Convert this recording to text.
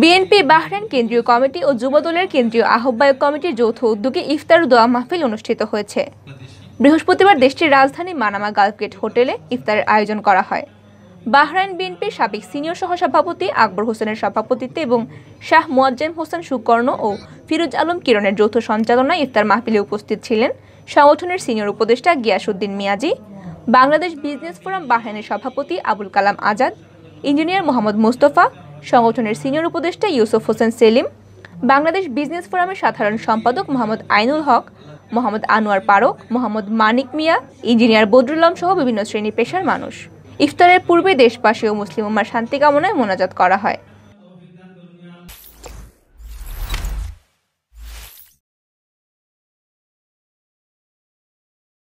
BNP Bahrain কেন্দ্রীয় committee ও যুবদলের কেন্দ্রীয় আহ্বায়ক কমিটির যৌথ উদ্যোগে ইফতার দোয়া মাহফিল অনুষ্ঠিত হয়েছে বৃহস্পতিবার দেশটির রাজধানী মানামা গালফগেট হোটেলে ইফতারের আয়োজন করা হয় বাহরাইন বিএনপির সাবেক সিনিয়র সহসভাপতি আকবর হোসেনের সভাপতিত্বে এবং শাহ মোয়াজ্জেম হোসেন সুকর্ণ ও ফিরোজ আলম কিরণের যৌথ সঞ্চালনায় ইফতার মাহফিলে উপস্থিত ছিলেন সংগঠনের সিনিয়র উপদেষ্টা গিয়াসুদ্দিন মিয়াজি বাংলাদেশ বিজনেস ফোরাম বাহরাইনের সভাপতি আবুল কালাম আজাদ ইঞ্জিনিয়ার মোহাম্মদ মুস্তফা সংগঠনের সিনিয়র উপদেষ্টা ইউসুফ হোসেন সেলিম বাংলাদেশ বিজনেস ফোরামের সাধারণ সম্পাদক মোহাম্মদ আইনুল হক মোহাম্মদ আনোয়ার পারক মোহাম্মদ মানিক মিয়া ইঞ্জিনিয়ার বদরুল্লাম সহ বিভিন্ন শ্রেণী পেশার মানুষ ইফতারের পূর্বে দেশবাসী ও মুসলিম উম্মার শান্তি কামনায় মোনাজাত করা হয়